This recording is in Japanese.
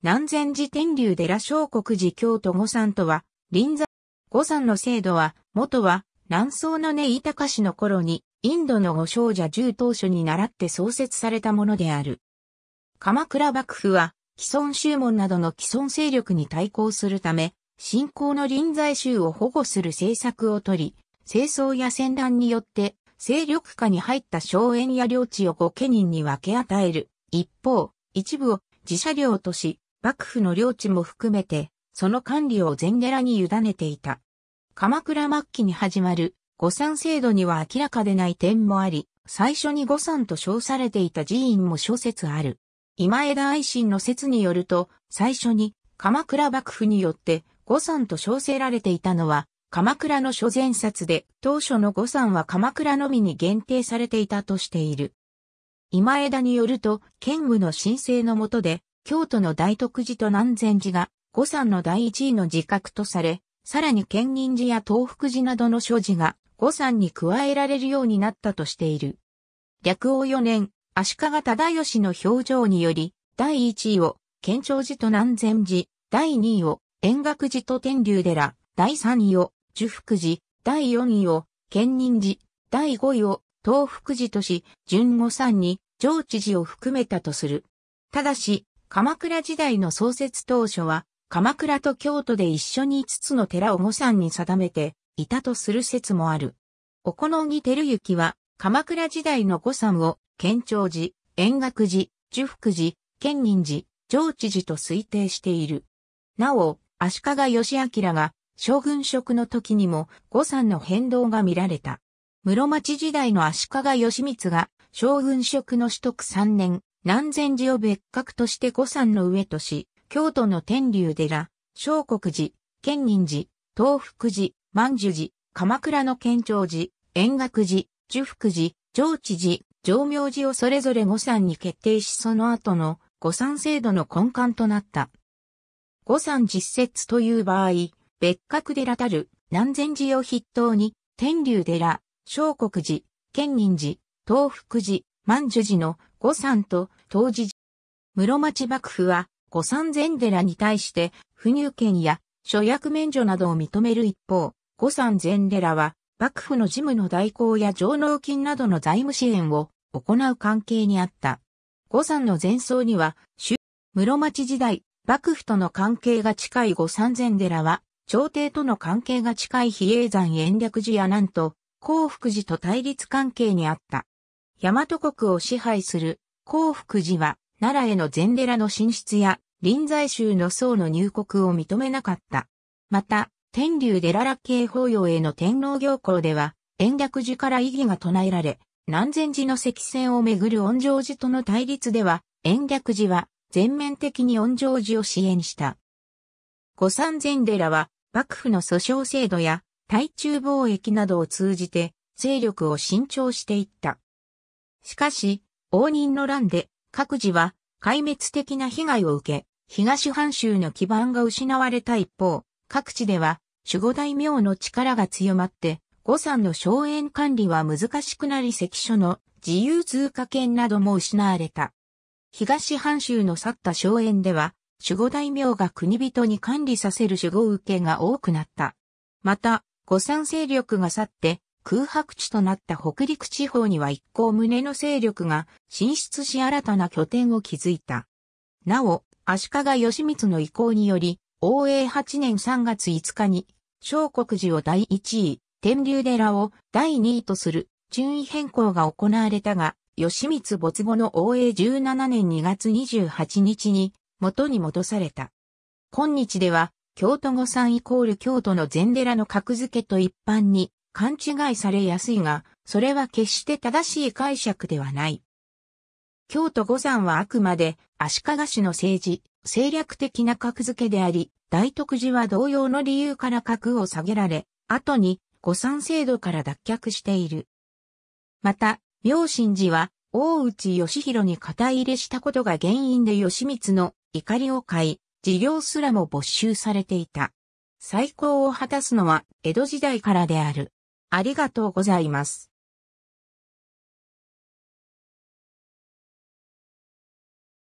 南禅寺天竜寺小国寺京都五山とは、臨山。五山の制度は、元は、南宋の根井高氏の頃に、インドの五少者十当初に倣って創設されたものである。鎌倉幕府は、既存宗門などの既存勢力に対抗するため、信仰の臨済宗を保護する政策をとり、清掃や戦乱によって、勢力下に入った荘園や領地を御家人に分け与える。一方、一部を自社領とし、幕府の領地も含めて、その管理を禅寺に委ねていた。鎌倉末期に始まる御三制度には明らかでない点もあり、最初に御三と称されていた寺院も諸説ある。今枝愛心の説によると、最初に鎌倉幕府によって御三と称せられていたのは、鎌倉の諸前札で、当初の御三は鎌倉のみに限定されていたとしている。今枝によると、剣武の申請のもとで、京都の大徳寺と南禅寺が、五山の第一位の自覚とされ、さらに建仁寺や東福寺などの所持が五山に加えられるようになったとしている。略王四年、足利忠義の表情により、第一位を県庁寺と南禅寺、第二位を円覚寺と天竜寺、第三位を樹福寺、第四位を建仁寺、第五位を東福寺とし、順五山に上知寺を含めたとする。ただし、鎌倉時代の創設当初は、鎌倉と京都で一緒に5つの寺を五山に定めていたとする説もある。おこのぎ照之は、鎌倉時代の五山を、県庁寺、円覚寺、寿福寺、建仁寺、上智寺と推定している。なお、足利義明が将軍職の時にも五山の変動が見られた。室町時代の足利義満が将軍職の取得3年、南禅寺を別格として五山の上とし、京都の天竜寺、小国寺、建仁寺、東福寺、万寿寺、鎌倉の建長寺、円覚寺、樹福寺、上智寺、上明寺をそれぞれ五山に決定しその後の五山制度の根幹となった。五山実説という場合、別格寺たる南禅寺を筆頭に、天竜寺、小国寺、建仁寺、東福寺、万寿寺の五山と当時室町幕府は五山禅寺に対して不入権や諸役免除などを認める一方、五山禅寺は幕府の事務の代行や上納金などの財務支援を行う関係にあった。五山の前奏には、室町時代、幕府との関係が近い五山禅寺は、朝廷との関係が近い比叡山延暦寺やなんと、幸福寺と対立関係にあった。大和国を支配する幸福寺は奈良への禅寺の進出や臨済宗の僧の入国を認めなかった。また、天竜寺ら慶法要への天皇行幸では、延暦寺から異議が唱えられ、南禅寺の石線をめぐる恩城寺との対立では、延暦寺は全面的に恩城寺を支援した。五三禅寺は、幕府の訴訟制度や、対中貿易などを通じて、勢力を伸長していった。しかし、応仁の乱で各自は壊滅的な被害を受け、東半州の基盤が失われた一方、各地では守護大名の力が強まって、五山の荘園管理は難しくなり関所の自由通過権なども失われた。東半州の去った荘園では、守護大名が国人に管理させる守護受けが多くなった。また、五山勢力が去って、空白地となった北陸地方には一向胸の勢力が進出し新たな拠点を築いた。なお、足利義満の意向により、応永8年3月5日に、小国寺を第1位、天竜寺を第2位とする順位変更が行われたが、義満没後の応永17年2月28日に元に戻された。今日では、京都御山イコール京都の禅寺の格付けと一般に勘違いされやすいが、それは決して正しい解釈ではない。京都五山はあくまで足利氏の政治、政略的な格付けであり、大徳寺は同様の理由から格を下げられ、後に五山制度から脱却している。また、明神寺は大内義弘に肩入れしたことが原因で義光の怒りを買い、事業すらも没収されていた。最高を果たすのは江戸時代からである。ありがとうございます。